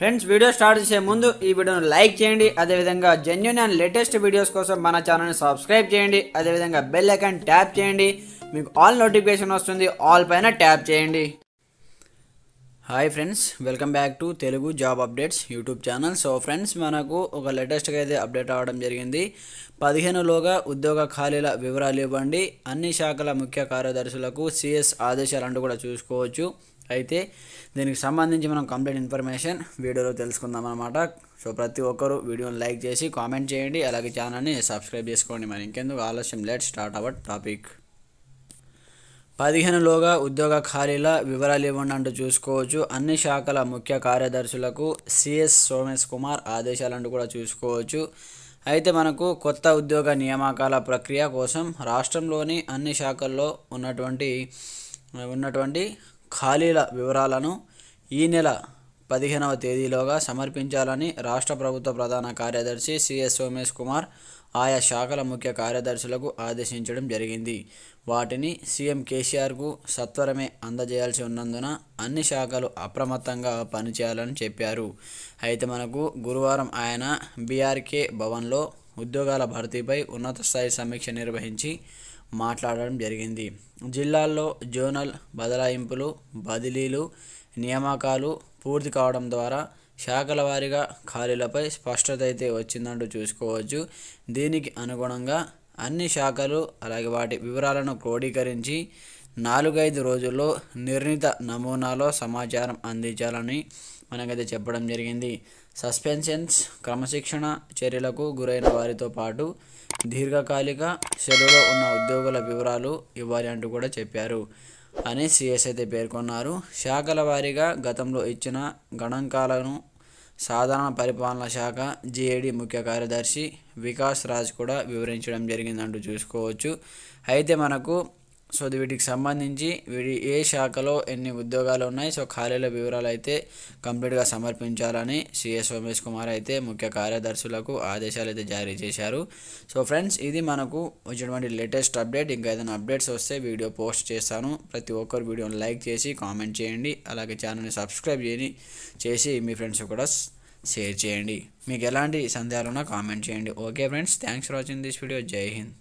friends video start చేసే ముందు ఈ వీడియోను లైక్ చేయండి అదేవిధంగా జెన్యున్ అండ్ లేటెస్ట్ వీడియోస్ కోసం మన ఛానల్ని సబ్స్క్రైబ్ చేయండి అదేవిధంగా బెల్ ఐకాన్ ట్యాప్ చేయండి మీకు ఆల్ నోటిఫికేషన్ వస్తుంది ఆల్ పైన ట్యాప్ చేయండి hi friends welcome back to Telugu job updates YouTube channel so friends మనకు ఒక లేటెస్ట్గా అయితే అప్డేట్ అవ్వడం జరిగింది పదిహేనులోగా ఉద్యోగ ఖాళీల వివరాలు ఇవ్వండి అన్ని శాఖల ముఖ్య కార్యదర్శులకు సిఎస్ ఆదేశాలు అంటూ కూడా చూసుకోవచ్చు అయితే దీనికి సంబంధించి మనం కంప్లీట్ ఇన్ఫర్మేషన్ వీడియోలో తెలుసుకుందాం అనమాట సో ప్రతి ఒక్కరూ వీడియోని లైక్ చేసి కామెంట్ చేయండి అలాగే ఛానల్ని సబ్స్క్రైబ్ చేసుకోండి మరి ఇంకెందుకు ఆలస్యం లెట్ స్టార్ట్ అవర్ టాపిక్ పదిహేనులోగా ఉద్యోగ ఖాళీల వివరాలు ఇవ్వండి అంటూ చూసుకోవచ్చు అన్ని శాఖల ముఖ్య కార్యదర్శులకు సిఎస్ సోమేష్ కుమార్ ఆదేశాలంటూ కూడా చూసుకోవచ్చు అయితే మనకు కొత్త ఉద్యోగ నియామకాల ప్రక్రియ కోసం రాష్ట్రంలోని అన్ని శాఖల్లో ఉన్నటువంటి ఉన్నటువంటి ఖాళీల వివరాలను ఈ నెల పదిహేనవ తేదీలోగా సమర్పించాలని రాష్ట్ర ప్రభుత్వ ప్రధాన కార్యదర్శి సిఎస్ సోమేష్ కుమార్ ఆయా శాఖల ముఖ్య కార్యదర్శులకు ఆదేశించడం జరిగింది వాటిని సీఎం కేసీఆర్కు సత్వరమే అందజేయాల్సి ఉన్నందున అన్ని శాఖలు అప్రమత్తంగా పనిచేయాలని చెప్పారు అయితే మనకు గురువారం ఆయన బీఆర్కే భవన్లో ఉద్యోగాల భర్తీపై ఉన్నత స్థాయి సమీక్ష నిర్వహించి మాట్లాడడం జరిగింది జిల్లాల్లో జోనల్ బదలాయింపులు బదిలీలు నియామకాలు పూర్తి కావడం ద్వారా శాఖల వారీగా ఖాళీలపై స్పష్టత అయితే వచ్చిందంటూ చూసుకోవచ్చు దీనికి అనుగుణంగా అన్ని శాఖలు అలాగే వాటి వివరాలను క్రోడీకరించి నాలుగైదు రోజుల్లో నిర్ణీత నమూనాలో సమాచారం అందించాలని మనకైతే చెప్పడం జరిగింది సస్పెన్షన్స్ క్రమశిక్షణ చర్యలకు గురైన వారితో పాటు దీర్ఘకాలిక సెలవులో ఉన్న ఉద్యోగుల వివరాలు ఇవ్వాలి అంటూ కూడా చెప్పారు అని సిఎస్ అయితే పేర్కొన్నారు శాఖల వారీగా గతంలో ఇచ్చిన గణాంకాలను సాధారణ పరిపాలన శాఖ జేఏడి ముఖ్య కార్యదర్శి వికాస్ రాజ్ కూడా వివరించడం జరిగిందంటూ చూసుకోవచ్చు అయితే మనకు సో వీటికి సంబంధించి వీడి ఏ శాఖలో ఎన్ని ఉద్యోగాలు ఉన్నాయి సో ఖాళీల వివరాలు అయితే కంప్లీట్గా సమర్పించాలని సిఎస్ రమేష్ కుమార్ అయితే ముఖ్య కార్యదర్శులకు ఆదేశాలు అయితే జారీ చేశారు సో ఫ్రెండ్స్ ఇది మనకు వచ్చినటువంటి లేటెస్ట్ అప్డేట్ ఇంకా ఏదైనా అప్డేట్స్ వస్తే వీడియో పోస్ట్ చేస్తాను ప్రతి ఒక్కరు వీడియోని లైక్ చేసి కామెంట్ చేయండి అలాగే ఛానల్ని సబ్స్క్రైబ్ చేయని చేసి మీ ఫ్రెండ్స్ కూడా షేర్ చేయండి మీకు ఎలాంటి సందేహాలు ఉన్నా కామెంట్ చేయండి okay friends thanks for watching this video Jai Hind